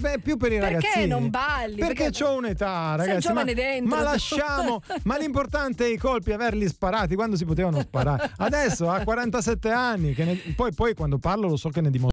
Beh, più per i perché ragazzini. Perché non balli? Perché, perché... ho un'età, ragazzi. giovane Ma, ma, lasciamo, ma l'importante è i colpi, averli sparati quando si potevano sparare. Adesso a 47 anni, ne... poi, poi quando parlo lo so che ne dimostra